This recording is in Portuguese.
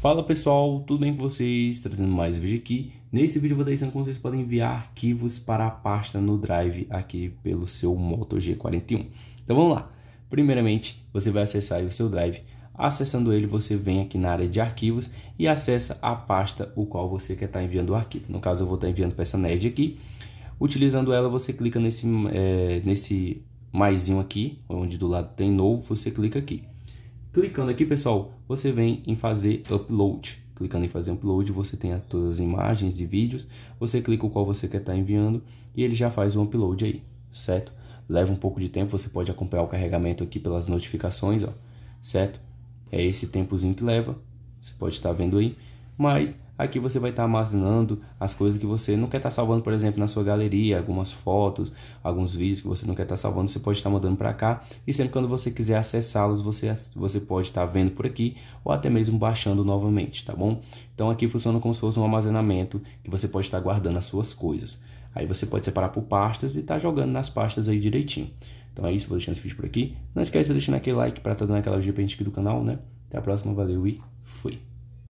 Fala pessoal, tudo bem com vocês? Trazendo mais um vídeo aqui. Nesse vídeo eu vou deixando ensinando como vocês podem enviar arquivos para a pasta no Drive aqui pelo seu Moto G41. Então vamos lá. Primeiramente, você vai acessar o seu Drive. Acessando ele, você vem aqui na área de arquivos e acessa a pasta o qual você quer estar tá enviando o arquivo. No caso, eu vou estar tá enviando para essa NERD aqui. Utilizando ela, você clica nesse, é, nesse maisinho aqui, onde do lado tem novo, você clica aqui. Clicando aqui, pessoal, você vem em fazer upload. Clicando em fazer upload, você tem todas as imagens e vídeos. Você clica o qual você quer estar tá enviando e ele já faz o upload aí, certo? Leva um pouco de tempo, você pode acompanhar o carregamento aqui pelas notificações, ó, certo? É esse tempozinho que leva, você pode estar tá vendo aí. Mas Aqui você vai estar tá armazenando as coisas que você não quer estar tá salvando, por exemplo, na sua galeria, algumas fotos, alguns vídeos que você não quer estar tá salvando, você pode estar mandando para cá. E sempre quando você quiser acessá-los, você, você pode estar vendo por aqui ou até mesmo baixando novamente, tá bom? Então aqui funciona como se fosse um armazenamento que você pode estar guardando as suas coisas. Aí você pode separar por pastas e estar tá jogando nas pastas aí direitinho. Então é isso, vou deixando esse vídeo por aqui. Não esquece de deixar aquele like para estar tá dando aquela ajuda pra gente aqui do canal, né? Até a próxima, valeu e fui!